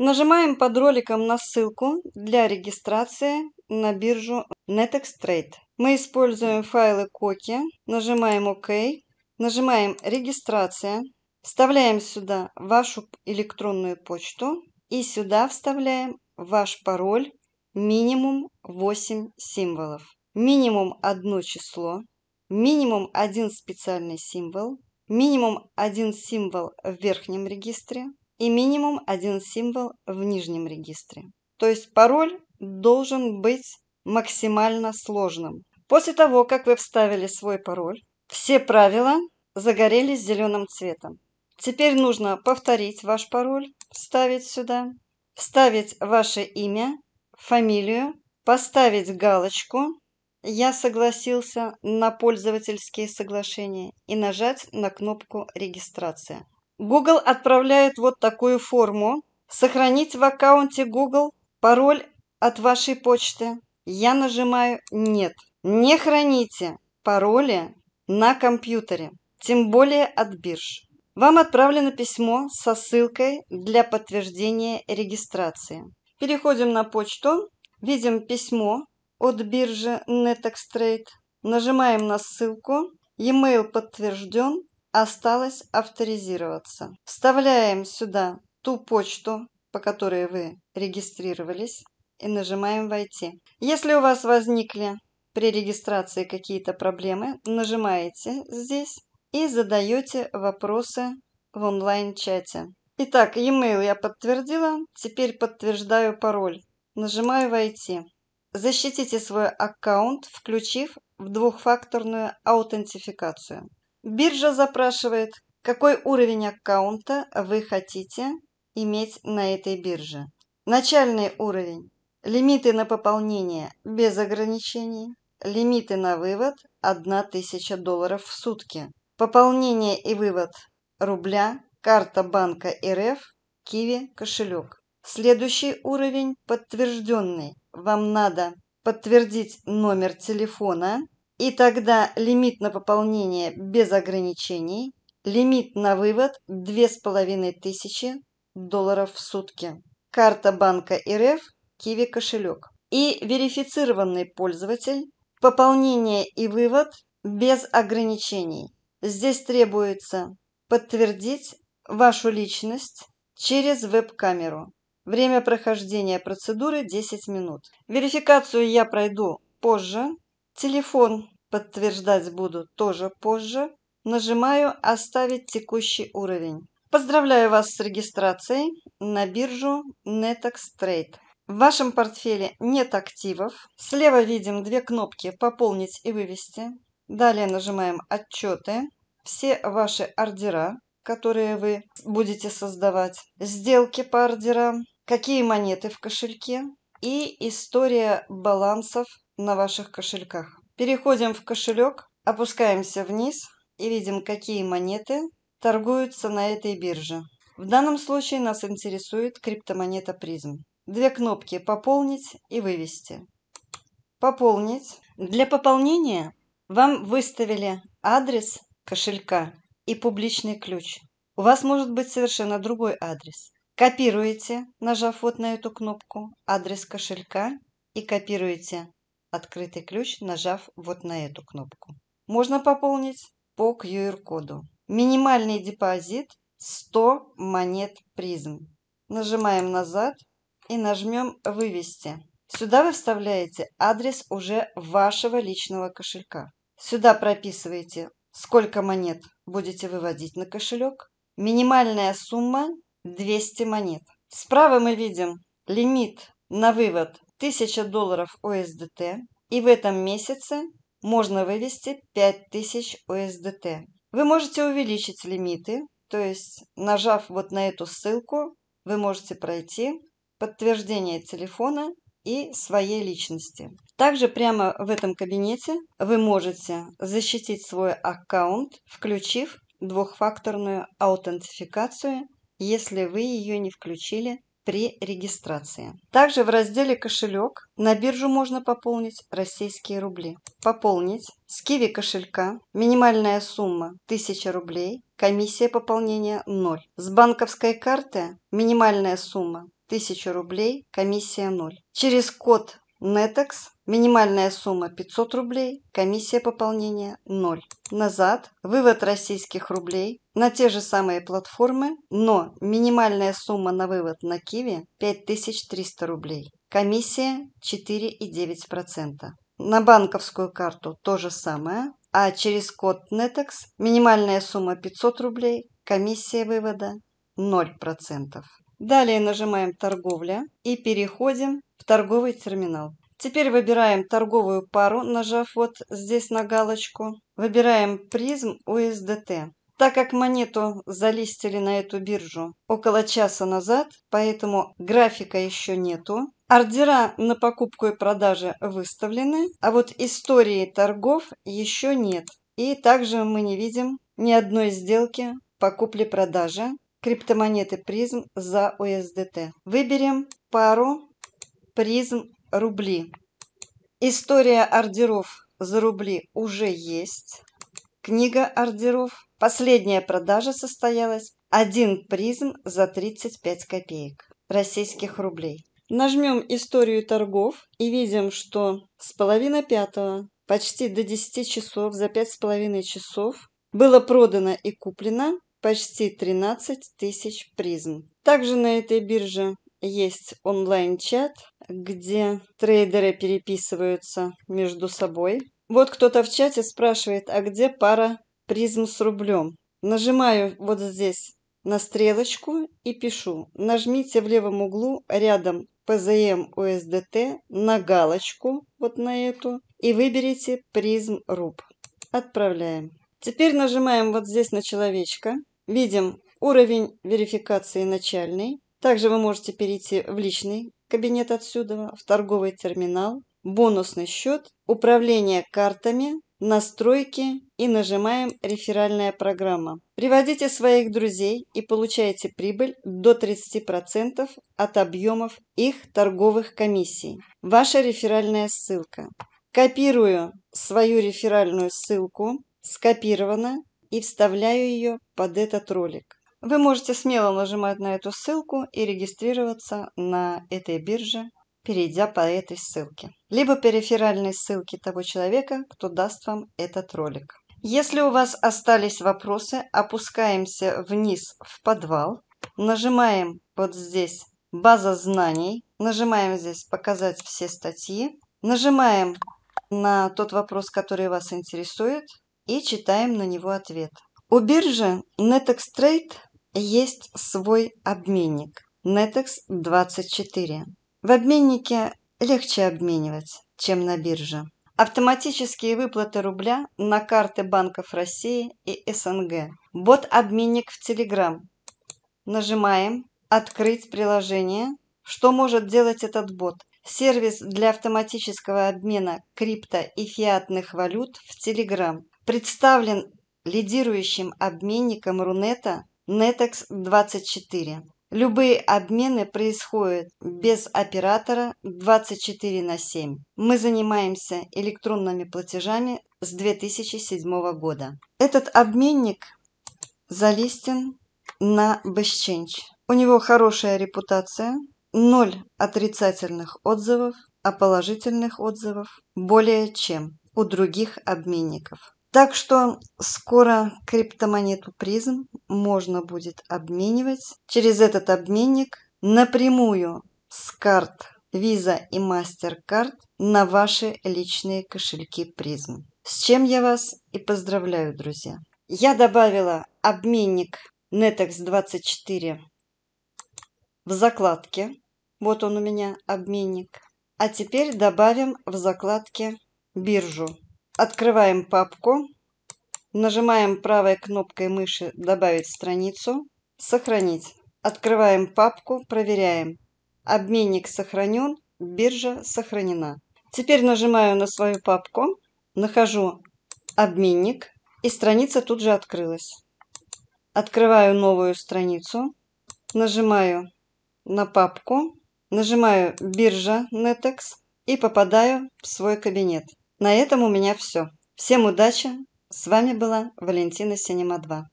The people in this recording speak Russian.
Нажимаем под роликом на ссылку для регистрации на биржу NetExTrade. Мы используем файлы Коки, нажимаем ОК, нажимаем «Регистрация», вставляем сюда вашу электронную почту и сюда вставляем ваш пароль минимум 8 символов, минимум одно число, минимум один специальный символ, минимум один символ в верхнем регистре, и минимум один символ в нижнем регистре. То есть пароль должен быть максимально сложным. После того, как вы вставили свой пароль, все правила загорелись зеленым цветом. Теперь нужно повторить ваш пароль, вставить сюда, вставить ваше имя, фамилию, поставить галочку «Я согласился» на пользовательские соглашения и нажать на кнопку «Регистрация». Google отправляет вот такую форму. Сохранить в аккаунте Google пароль от вашей почты. Я нажимаю «Нет». Не храните пароли на компьютере, тем более от бирж. Вам отправлено письмо со ссылкой для подтверждения регистрации. Переходим на почту, видим письмо от биржи NetExtrade, нажимаем на ссылку, e-mail подтвержден, осталось авторизироваться. Вставляем сюда ту почту, по которой вы регистрировались, и нажимаем «Войти». Если у вас возникли при регистрации какие-то проблемы, нажимаете здесь и задаете вопросы в онлайн-чате. Итак, e-mail я подтвердила, теперь подтверждаю пароль. Нажимаю «Войти». Защитите свой аккаунт, включив в двухфакторную аутентификацию. Биржа запрашивает, какой уровень аккаунта вы хотите иметь на этой бирже. Начальный уровень. Лимиты на пополнение без ограничений. Лимиты на вывод 1000 долларов в сутки. Пополнение и вывод рубля, карта банка РФ, Киви, кошелек. Следующий уровень подтвержденный. Вам надо подтвердить номер телефона и тогда лимит на пополнение без ограничений, лимит на вывод 2500 долларов в сутки. Карта банка РФ Киви кошелек. И верифицированный пользователь, пополнение и вывод без ограничений. Здесь требуется подтвердить вашу личность через веб-камеру. Время прохождения процедуры 10 минут. Верификацию я пройду позже, Телефон подтверждать буду тоже позже. Нажимаю «Оставить текущий уровень». Поздравляю вас с регистрацией на биржу Netex Trade. В вашем портфеле нет активов. Слева видим две кнопки «Пополнить и вывести». Далее нажимаем «Отчеты». Все ваши ордера, которые вы будете создавать, сделки по ордерам, какие монеты в кошельке и история балансов на ваших кошельках. Переходим в кошелек, опускаемся вниз и видим, какие монеты торгуются на этой бирже. В данном случае нас интересует криптомонета призм. Две кнопки «Пополнить» и «Вывести». «Пополнить». Для пополнения вам выставили адрес кошелька и публичный ключ. У вас может быть совершенно другой адрес. Копируете, нажав вот на эту кнопку, адрес кошелька и копируете открытый ключ, нажав вот на эту кнопку. Можно пополнить по QR-коду. Минимальный депозит 100 монет призм. Нажимаем назад и нажмем «Вывести». Сюда вы вставляете адрес уже вашего личного кошелька. Сюда прописываете, сколько монет будете выводить на кошелек. Минимальная сумма 200 монет. Справа мы видим лимит на вывод 1000 долларов ОСДТ, и в этом месяце можно вывести 5000 ОСДТ. Вы можете увеличить лимиты, то есть нажав вот на эту ссылку, вы можете пройти подтверждение телефона и своей личности. Также прямо в этом кабинете вы можете защитить свой аккаунт, включив двухфакторную аутентификацию, если вы ее не включили при регистрации. Также в разделе «Кошелек» на биржу можно пополнить российские рубли. Пополнить с Киви кошелька минимальная сумма 1000 рублей, комиссия пополнения 0. С банковской карты минимальная сумма 1000 рублей, комиссия 0. Через код Netex Минимальная сумма 500 рублей. Комиссия пополнения 0. Назад. Вывод российских рублей на те же самые платформы, но минимальная сумма на вывод на Киви 5300 рублей. Комиссия 4,9%. На банковскую карту то же самое, а через код Netex минимальная сумма 500 рублей, комиссия вывода 0%. Далее нажимаем «Торговля» и переходим в торговый терминал. Теперь выбираем торговую пару, нажав вот здесь на галочку. Выбираем призм USDT. Так как монету залистили на эту биржу около часа назад, поэтому графика еще нету. Ордера на покупку и продажу выставлены, а вот истории торгов еще нет. И также мы не видим ни одной сделки по купле-продаже криптомонеты призм за USDT. Выберем пару призм рубли. История ордеров за рубли уже есть. Книга ордеров. Последняя продажа состоялась. Один призм за 35 копеек российских рублей. Нажмем историю торгов и видим, что с половины пятого почти до 10 часов, за пять с половиной часов было продано и куплено почти 13 тысяч призм. Также на этой бирже есть онлайн-чат, где трейдеры переписываются между собой. Вот кто-то в чате спрашивает, а где пара призм с рублем? Нажимаю вот здесь на стрелочку и пишу. Нажмите в левом углу рядом ПЗМ УСДТ на галочку, вот на эту, и выберите призм руб. Отправляем. Теперь нажимаем вот здесь на человечка. Видим уровень верификации начальный. Также вы можете перейти в личный кабинет отсюда, в торговый терминал, бонусный счет, управление картами, настройки и нажимаем «Реферальная программа». Приводите своих друзей и получаете прибыль до 30% от объемов их торговых комиссий. Ваша реферальная ссылка. Копирую свою реферальную ссылку, скопирована и вставляю ее под этот ролик. Вы можете смело нажимать на эту ссылку и регистрироваться на этой бирже, перейдя по этой ссылке. Либо периферальной ссылке того человека, кто даст вам этот ролик. Если у вас остались вопросы, опускаемся вниз в подвал, нажимаем вот здесь «База знаний», нажимаем здесь «Показать все статьи», нажимаем на тот вопрос, который вас интересует, и читаем на него ответ. У биржи Netextrade есть свой обменник Netex24. В обменнике легче обменивать, чем на бирже. Автоматические выплаты рубля на карты банков России и СНГ. Бот-обменник в Telegram. Нажимаем «Открыть приложение». Что может делать этот бот? Сервис для автоматического обмена крипто и фиатных валют в Telegram представлен лидирующим обменником Рунета NETEX-24. Любые обмены происходят без оператора 24 на 7. Мы занимаемся электронными платежами с 2007 года. Этот обменник залистен на Бэшченч. У него хорошая репутация, ноль отрицательных отзывов, а положительных отзывов более чем у других обменников. Так что скоро криптомонету призм можно будет обменивать через этот обменник напрямую с карт Visa и MasterCard на ваши личные кошельки призм. С чем я вас и поздравляю, друзья. Я добавила обменник Netex24 в закладке. Вот он у меня, обменник. А теперь добавим в закладке биржу. Открываем папку. Нажимаем правой кнопкой мыши «Добавить страницу». «Сохранить». Открываем папку, проверяем. Обменник сохранен, биржа сохранена. Теперь нажимаю на свою папку, нахожу обменник и страница тут же открылась. Открываю новую страницу, нажимаю на папку, нажимаю «Биржа Netex» и попадаю в свой кабинет. На этом у меня все. Всем удачи! С вами была Валентина Синема 2.